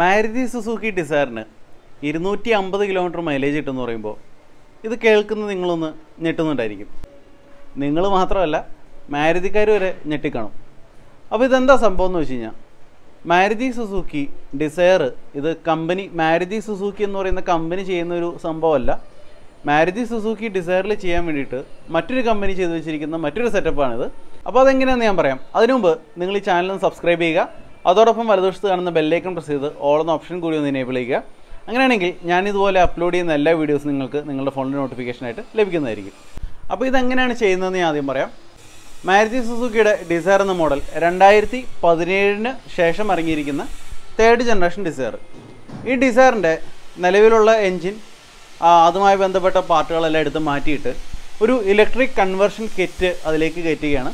Maruti Suzuki ഡിസയറിന് ഇരുന്നൂറ്റി അമ്പത് kilometre mileage കിട്ടുമെന്ന് പറയുമ്പോൾ ഇത് കേൾക്കുന്ന നിങ്ങളൊന്ന് ഞെട്ടുന്നുണ്ടായിരിക്കും നിങ്ങൾ മാത്രമല്ല മാരുതിക്കാർ വരെ ഞെട്ടിക്കണം അപ്പോൾ ഇതെന്താ സംഭവം എന്ന് വെച്ച് കഴിഞ്ഞാൽ മാരുതി സുസുക്കി ഡിസയർ ഇത് കമ്പനി മാരുതി സുസുക്കി എന്ന് പറയുന്ന കമ്പനി ചെയ്യുന്ന ഒരു സംഭവമല്ല മാരുതി സുസുക്കി ഡിസയറിൽ ചെയ്യാൻ വേണ്ടിയിട്ട് മറ്റൊരു കമ്പനി ചെയ്തു വെച്ചിരിക്കുന്ന മറ്റൊരു സെറ്റപ്പാണിത് അപ്പോൾ അതെങ്ങനെയാണെന്ന് ഞാൻ പറയാം അതിനുമുമ്പ് നിങ്ങൾ ഈ ചാനൽ സബ്സ്ക്രൈബ് ചെയ്യുക അതോടൊപ്പം വലതുവശത്ത് കാണുന്ന ബെല്ലൈക്കൺ പ്രസ് ചെയ്ത് ഓൾ ഓപ്ഷൻ കൂടി ഒന്ന് എനേബിൾ ചെയ്യുക അങ്ങനെയാണെങ്കിൽ ഞാനിതുപോലെ അപ്ലോഡ് ചെയ്യുന്ന എല്ലാ വീഡിയോസും നിങ്ങൾക്ക് നിങ്ങളുടെ ഫോണിൻ്റെ നോട്ടിഫിക്കേഷനായിട്ട് ലഭിക്കുന്നതായിരിക്കും അപ്പോൾ ഇതെങ്ങനെയാണ് ചെയ്യുന്നതെന്ന് ഞാൻ ആദ്യം പറയാം മാരുതി സുസുക്കിയുടെ ഡിസയർ എന്ന മോഡൽ രണ്ടായിരത്തി പതിനേഴിന് ശേഷം ഇറങ്ങിയിരിക്കുന്ന തേർഡ് ജനറേഷൻ ഡിസയർ ഈ ഡിസയറിൻ്റെ നിലവിലുള്ള എൻജിൻ അതുമായി ബന്ധപ്പെട്ട പാർട്ടുകളെല്ലാം എടുത്ത് മാറ്റിയിട്ട് ഒരു ഇലക്ട്രിക് കൺവെർഷൻ കിറ്റ് അതിലേക്ക് കയറ്റുകയാണ്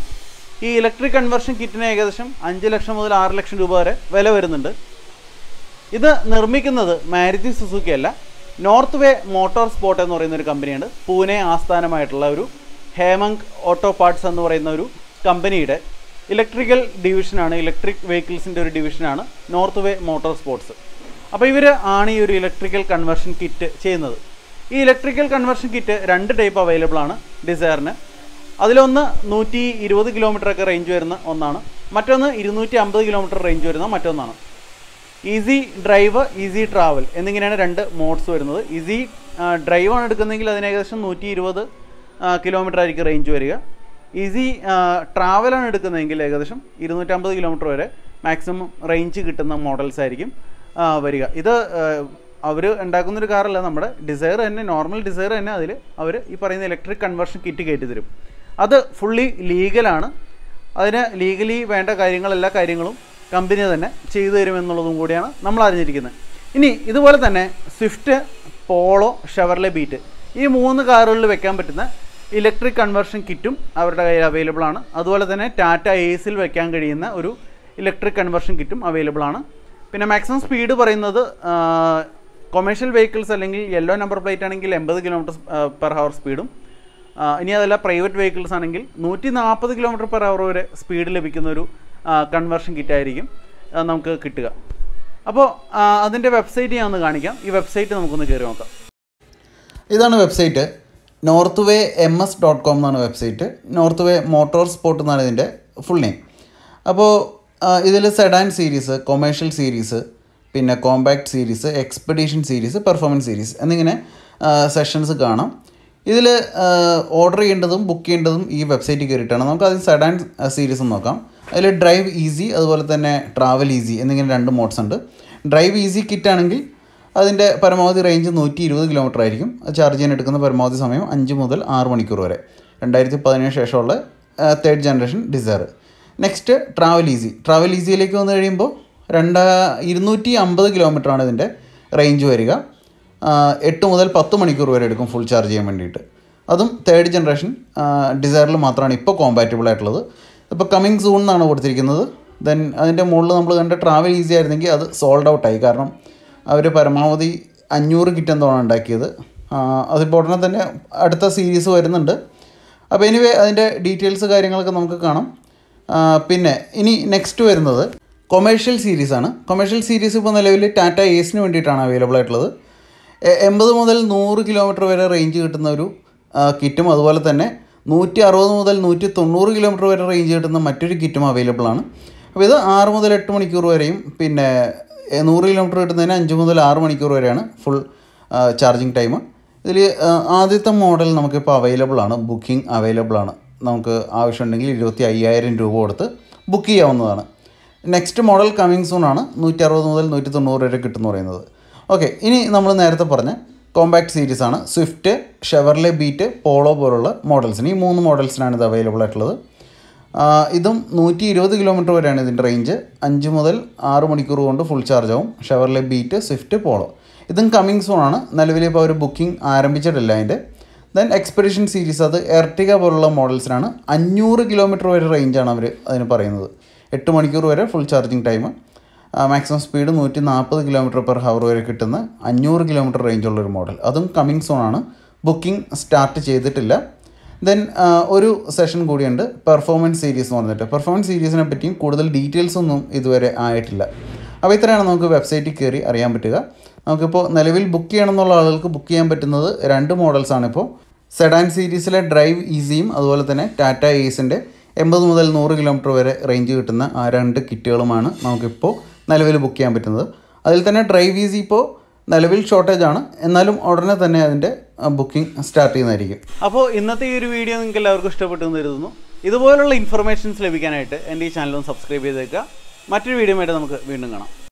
ഈ ഇലക്ട്രിക് കൺവെർഷൻ കിറ്റിന് ഏകദേശം അഞ്ച് ലക്ഷം മുതൽ ആറ് ലക്ഷം രൂപ വരെ വില വരുന്നുണ്ട് ഇത് നിർമ്മിക്കുന്നത് മാരുതി സുസുക്കി അല്ല നോർത്ത് വേ മോട്ടോർ സ്പോർട്ട് എന്ന് പറയുന്ന ഒരു കമ്പനിയാണ് പൂനെ ആസ്ഥാനമായിട്ടുള്ള ഒരു ഹേമങ് ഓട്ടോ പാർട്സ് എന്ന് പറയുന്ന ഒരു കമ്പനിയുടെ ഇലക്ട്രിക്കൽ ഡിവിഷനാണ് ഇലക്ട്രിക് വെഹിക്കിൾസിൻ്റെ ഒരു ഡിവിഷനാണ് നോർത്ത് വേ മോട്ടോർ സ്പോർട്സ് അപ്പോൾ ഇവർ ആണ് ഈ ഒരു ഇലക്ട്രിക്കൽ കൺവെർഷൻ കിറ്റ് ചെയ്യുന്നത് ഈ ഇലക്ട്രിക്കൽ കൺവെർഷൻ കിറ്റ് രണ്ട് ടൈപ്പ് അവൈലബിൾ ആണ് ഡിസയറിന് അതിലൊന്ന് നൂറ്റി ഇരുപത് കിലോമീറ്ററൊക്കെ റേഞ്ച് വരുന്ന ഒന്നാണ് മറ്റൊന്ന് ഇരുന്നൂറ്റി അമ്പത് കിലോമീറ്റർ റേഞ്ച് വരുന്ന മറ്റൊന്നാണ് ഈസി ഡ്രൈവ് ഈസി ട്രാവൽ എന്നിങ്ങനെയാണ് രണ്ട് മോഡ്സ് വരുന്നത് ഈസി ഡ്രൈവാണ് എടുക്കുന്നതെങ്കിൽ അതിന് ഏകദേശം നൂറ്റി ഇരുപത് കിലോമീറ്റർ ആയിരിക്കും റേഞ്ച് വരിക ഈസി ട്രാവലാണ് എടുക്കുന്നതെങ്കിൽ ഏകദേശം ഇരുന്നൂറ്റമ്പത് കിലോമീറ്റർ വരെ മാക്സിമം റേഞ്ച് കിട്ടുന്ന മോഡൽസ് ആയിരിക്കും വരിക ഇത് അവർ ഉണ്ടാക്കുന്നൊരു കാറല്ല നമ്മുടെ ഡിസയർ തന്നെ നോർമൽ ഡിസയർ തന്നെ അതിൽ അവർ ഈ പറയുന്ന ഇലക്ട്രിക് കൺവേർഷൻ കിറ്റ് കയറ്റി തരും അത് ഫുള്ളി ലീഗലാണ് അതിന് ലീഗലി വേണ്ട കാര്യങ്ങൾ എല്ലാ കാര്യങ്ങളും കമ്പനി തന്നെ ചെയ്തു തരുമെന്നുള്ളതും കൂടിയാണ് നമ്മൾ അറിഞ്ഞിരിക്കുന്നത് ഇനി ഇതുപോലെ തന്നെ സ്വിഫ്റ്റ് പോളോ ഷെവർലെ ബീറ്റ് ഈ മൂന്ന് കാറുകളിൽ വെക്കാൻ പറ്റുന്ന ഇലക്ട്രിക് കൺവെർഷൻ കിറ്റും അവരുടെ കയ്യിൽ അവൈലബിൾ ആണ് അതുപോലെ തന്നെ ടാറ്റ എസിൽ വെക്കാൻ കഴിയുന്ന ഒരു ഇലക്ട്രിക് കൺവെർഷൻ കിറ്റും അവൈലബിൾ ആണ് പിന്നെ മാക്സിമം സ്പീഡ് പറയുന്നത് കൊമേഴ്ഷ്യൽ വെഹിക്കിൾസ് അല്ലെങ്കിൽ യെല്ലോ നമ്പർ പ്ലേറ്റ് ആണെങ്കിൽ എൺപത് കിലോമീറ്റർ പെർ ഹവർ സ്പീഡും ഇനി അതല്ല പ്രൈവറ്റ് വെഹിക്കിൾസ് ആണെങ്കിൽ നൂറ്റി നാൽപ്പത് കിലോമീറ്റർ പെർ അവർ വരെ സ്പീഡ് ലഭിക്കുന്ന ഒരു കൺവേർഷൻ കിറ്റായിരിക്കും നമുക്ക് കിട്ടുക അപ്പോൾ അതിൻ്റെ വെബ്സൈറ്റ് ഞാൻ ഒന്ന് കാണിക്കാം ഈ വെബ്സൈറ്റ് നമുക്കൊന്ന് കയറി നോക്കാം ഇതാണ് website Northway M S dot com എന്നാണ് website Northway motorsport എന്നാണ് ഇതിൻ്റെ ഫുൾ നെയിം അപ്പോൾ ഇതിൽ സെഡാൻ സീരീസ് കൊമേഴ്ഷ്യൽ സീരീസ് പിന്നെ compact series expedition series performance series എന്നിങ്ങനെ സെഷൻസ് കാണാം ഇതിൽ ഓർഡർ ചെയ്യേണ്ടതും ബുക്ക് ചെയ്യേണ്ടതും ഈ വെബ്സൈറ്റിൽ കയറിയിട്ടാണ് നമുക്ക് അതിൽ സെഡാൻ സീരീസ് നോക്കാം അതിൽ ഡ്രൈവ് ഈസി അതുപോലെ തന്നെ ട്രാവൽ ഈസി എന്നിങ്ങനെ രണ്ട് മോഡ്സ് ഉണ്ട് ഡ്രൈവ് ഈസി കിറ്റ് ആണെങ്കിൽ അതിൻ്റെ പരമാവധി റേഞ്ച് നൂറ്റി ഇരുപത് കിലോമീറ്റർ ആയിരിക്കും ചാർജ് ചെയ്യാൻ എടുക്കുന്ന പരമാവധി സമയം അഞ്ച് മുതൽ ആറ് മണിക്കൂർ വരെ രണ്ടായിരത്തി പതിനേഴ് ശേഷമുള്ള third generation Dzire next travel easy travel ഈസിയിലേക്ക് വന്നു കഴിയുമ്പോൾ രണ്ട് ഇരുന്നൂറ്റി അമ്പത് കിലോമീറ്ററാണ് ഇതിൻ്റെ റേഞ്ച് വരിക എട്ട് മുതൽ പത്ത് മണിക്കൂർ വരെ എടുക്കും ഫുൾ ചാർജ് ചെയ്യാൻ വേണ്ടിയിട്ട് അതും തേർഡ് ജനറേഷൻ ഡിസൈറിൽ മാത്രമാണ് ഇപ്പോൾ കോമ്പാറ്റബിൾ ആയിട്ടുള്ളത് ഇപ്പോൾ കമ്മിങ് സൂൺ എന്നാണ് കൊടുത്തിരിക്കുന്നത് ദെൻ അതിൻ്റെ മുകളിൽ നമ്മൾ കണ്ട ട്രാവൽ ഈസി ആയിരുന്നെങ്കിൽ അത് സോൾഡ് ഔട്ടായി കാരണം അവർ പരമാവധി അഞ്ഞൂറ് കിറ്റ് എന്തോ ഉണ്ടാക്കിയത് അതിപ്പോൾ ഉടനെ തന്നെ അടുത്ത സീരീസ് വരുന്നുണ്ട് അപ്പോൾ എനിവേ അതിൻ്റെ ഡീറ്റെയിൽസ് കാര്യങ്ങളൊക്കെ നമുക്ക് കാണാം പിന്നെ ഇനി നെക്സ്റ്റ് വരുന്നത് കൊമേഴ്ഷ്യൽ സീരീസാണ് കൊമേഴ്ഷ്യൽ സീരീസ് ഇപ്പോൾ നിലവിൽ ടാറ്റ ഏസിന് വേണ്ടിയിട്ടാണ് അവൈലബിൾ ആയിട്ടുള്ളത് എൺപത് മുതൽ നൂറ് കിലോമീറ്റർ വരെ റേഞ്ച് കിട്ടുന്ന ഒരു കിറ്റും അതുപോലെ തന്നെ നൂറ്റി അറുപത് മുതൽ നൂറ്റി തൊണ്ണൂറ് കിലോമീറ്റർ വരെ റേഞ്ച് കിട്ടുന്ന മറ്റൊരു കിറ്റും അവൈലബിൾ ആണ് അപ്പോൾ ഇത് ആറ് മുതൽ എട്ട് മണിക്കൂർ വരെയും പിന്നെ നൂറ് കിലോമീറ്റർ കിട്ടുന്നതിന് അഞ്ച് മുതൽ ആറ് മണിക്കൂർ വരെയാണ് ഫുൾ ചാർജിങ് ടൈം ഇതിൽ ആദ്യത്തെ മോഡൽ നമുക്കിപ്പോൾ അവൈലബിൾ ആണ് ബുക്കിംഗ് അവൈലബിൾ ആണ് നമുക്ക് ആവശ്യമുണ്ടെങ്കിൽ ഇരുപത്തി അയ്യായിരം രൂപ കൊടുത്ത് ബുക്ക് ചെയ്യാവുന്നതാണ് നെക്സ്റ്റ് മോഡൽ കമ്മിങ് സൂൺ ആണ് നൂറ്റി അറുപത് മുതൽ നൂറ്റി തൊണ്ണൂറ് വരെ കിട്ടുമെന്ന് പറയുന്നത് ഓക്കെ ഇനി നമ്മൾ നേരത്തെ പറഞ്ഞ കോമ്പാക്ട് സീരീസ് ആണ് സ്വിഫ്റ്റ് ഷെവർലെ ബീറ്റ് പോളോ പോലുള്ള മോഡൽസിന് ഈ മൂന്ന് മോഡൽസിനാണ് ഇത് അവൈലബിൾ ആയിട്ടുള്ളത് ഇതും നൂറ്റി ഇരുപത് കിലോമീറ്റർ വരെയാണ് ഇതിൻ്റെ റേഞ്ച് അഞ്ച് മുതൽ ആറ് മണിക്കൂർ കൊണ്ട് ഫുൾ ചാർജ് ആവും ഷെവർലെ ബീറ്റ് സ്വിഫ്റ്റ് പോളോ ഇതും കമ്മിങ് സോൺ ആണ് നിലവിലിപ്പോൾ ഇപ്പോൾ ഒരു ബുക്കിംഗ് ആരംഭിച്ചിട്ടില്ല അതിൻ്റെ ദെൻ എക്സ്പെഡിഷൻ സീരീസ് അത് എർട്ടിക പോലുള്ള മോഡൽസിനാണ് അഞ്ഞൂറ് കിലോമീറ്റർ വരെ റേഞ്ചാണ് അവർ അതിന് പറയുന്നത് എട്ട് മണിക്കൂർ വരെ full charging time maximum speed നൂറ്റി നാൽപ്പത് കിലോമീറ്റർ പെർ ഹവർ വരെ കിട്ടുന്ന അഞ്ഞൂറ് കിലോമീറ്റർ ഒരു മോഡൽ അതും കമ്മിങ് സോണാണ് ബുക്കിംഗ് സ്റ്റാർട്ട് ചെയ്തിട്ടില്ല ദെൻ ഒരു സെഷൻ കൂടിയുണ്ട് പെർഫോമൻസ് സീരീസ് എന്ന് പറഞ്ഞിട്ട് പെർഫോമൻസ് സീരീസിനെ പറ്റിയും കൂടുതൽ ഡീറ്റെയിൽസ് ഒന്നും ഇതുവരെ ആയിട്ടില്ല അപ്പോൾ ഇത്രയാണ് നമുക്ക് വെബ്സൈറ്റിൽ കയറി അറിയാൻ പറ്റുക നമുക്കിപ്പോൾ നിലവിൽ ബുക്ക് ചെയ്യണം എന്നുള്ള ആളുകൾക്ക് ബുക്ക് ചെയ്യാൻ പറ്റുന്നത് രണ്ട് മോഡൽസാണ് ഇപ്പോൾ സെഡാൻ സീരീസിലെ ഡ്രൈവ് ഈസിയും അതുപോലെ തന്നെ ടാറ്റ ഏസിൻ്റെ എൺപത് മുതൽ നൂറ് കിലോമീറ്റർ വരെ റേഞ്ച് കിട്ടുന്ന ആ രണ്ട് കിറ്റുകളുമാണ് നമുക്കിപ്പോൾ നിലവിൽ ബുക്ക് ചെയ്യാൻ പറ്റുന്നത് അതിൽ തന്നെ ഡ്രൈവ് ഈസി ഇപ്പോൾ നിലവിൽ ഷോർട്ടേജ് ആണ് എന്നാലും ഉടനെ തന്നെ അതിൻ്റെ ബുക്കിംഗ് സ്റ്റാർട്ട് ചെയ്യുന്നതായിരിക്കും അപ്പോൾ ഇന്നത്തെ ഈ ഒരു വീഡിയോ നിങ്ങൾക്ക് എല്ലാവർക്കും എന്ന് കരുതുന്നു ഇതുപോലുള്ള ഇൻഫർമേഷൻസ് ലഭിക്കാനായിട്ട് എൻ്റെ ഈ ചാനലും സബ്സ്ക്രൈബ് ചെയ്തേക്കുക മറ്റൊരു വീഡിയോ ആയിട്ട് നമുക്ക് വീണ്ടും കാണാം